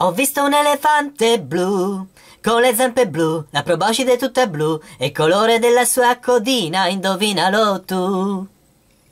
Ho visto un elefante blu, con le zampe blu, la proboscide tutta blu, e il colore della sua codina, indovinalo tu.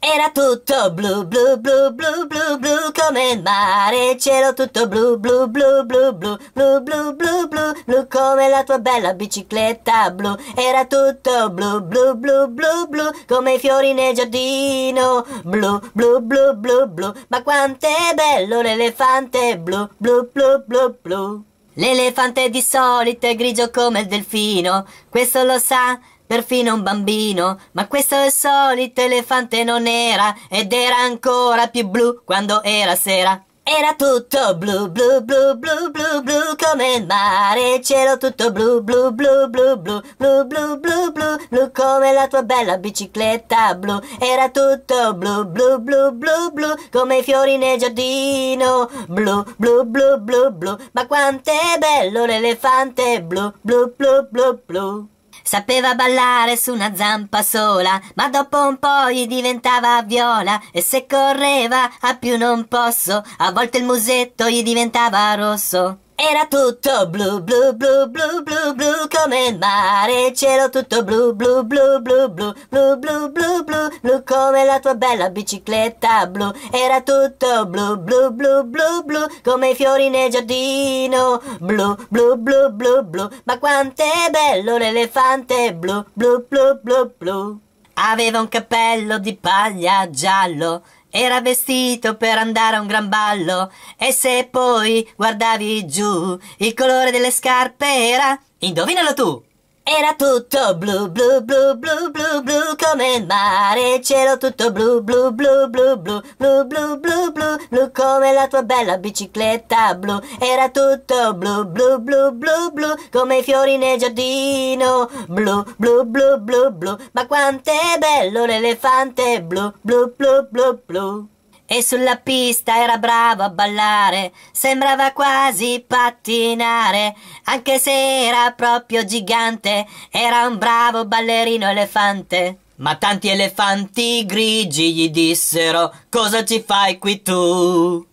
Era tutto blu, blu, blu, blu, blu, blu come il mare. Il cielo tutto blu, blu, blu, blu, blu, blu, blu, blu, blu, blu come la tua bella bicicletta blu. Era tutto blu, blu, blu, blu, blu come i fiori nel giardino. Blu, blu, blu, blu, blu. Ma quanto è bello l'elefante blu, blu, blu, blu, blu. L'elefante di solito è grigio come il delfino. Questo lo sa Perfino un bambino, ma questo il solito elefante non era, ed era ancora più blu quando era sera. Era tutto blu, blu, blu, blu, blu, blu, come il mare, il cielo tutto blu, blu, blu, blu, blu, blu, blu, blu, blu, blu, come la tua bella bicicletta blu. Era tutto blu, blu, blu, blu, blu, come i fiori nel giardino, blu, blu, blu, blu, blu, ma quanto è bello l'elefante blu, blu, blu, blu, blu. Sapeva ballare su una zampa sola, ma dopo un po' gli diventava viola e se correva a più non posso, a volte il musetto gli diventava rosso. Era tutto blu, blu, blu, blu, blu, blu, come il mare. cielo tutto blu, blu, blu, blu, blu, blu, blu, blu, blu, blu, come la tua bella bicicletta blu. Era tutto blu, blu, blu, blu, blu, come i fiori nel giardino. Blu, blu, blu, blu, blu, ma quanto è bello l'elefante blu, blu, blu, blu, blu. Aveva un cappello di paglia giallo era vestito per andare a un gran ballo e se poi guardavi giù, il colore delle scarpe era... Indovinalo tu! Era tutto blu, blu, blu, blu, blu, blu come il mare. Cielo tutto blu, blu, blu, blu, blu, blu, blu, blu, blu, blu come la tua bella bicicletta blu. Era tutto blu, blu, blu, blu, blu come i fiori nel giardino. Blu, blu, blu, blu, blu. Ma quanto è bello l'elefante blu, blu, blu, blu, blu. E sulla pista era bravo a ballare, sembrava quasi pattinare, anche se era proprio gigante, era un bravo ballerino elefante. Ma tanti elefanti grigi gli dissero, cosa ci fai qui tu?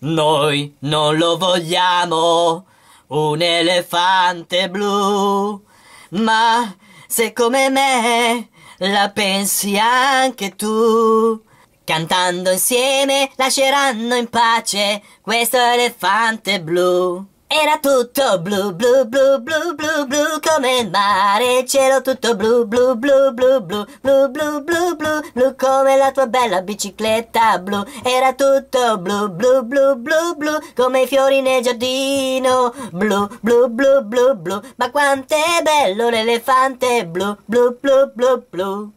Noi non lo vogliamo, un elefante blu. Ma se come me la pensi anche tu, Cantando insieme lasceranno in pace questo elefante blu. Era tutto blu, blu, blu, blu, blu, blu, come il mare, il cielo tutto blu, blu, blu, blu, blu, blu, blu, blu, blu, blu, come la tua bella bicicletta blu. Era tutto blu, blu, blu, blu, blu, come i fiori nel giardino, blu, blu, blu, blu, blu, ma quanto è bello l'elefante blu, blu, blu, blu, blu.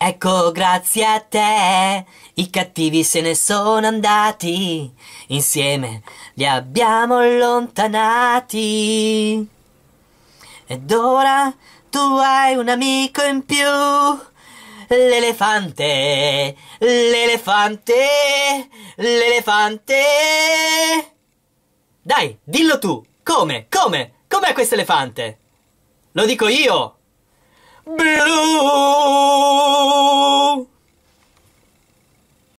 Ecco, grazie a te, i cattivi se ne sono andati, insieme li abbiamo allontanati. Ed ora tu hai un amico in più, l'elefante, l'elefante, l'elefante. Dai, dillo tu, come, come, com'è questo elefante? Lo dico io! Blu!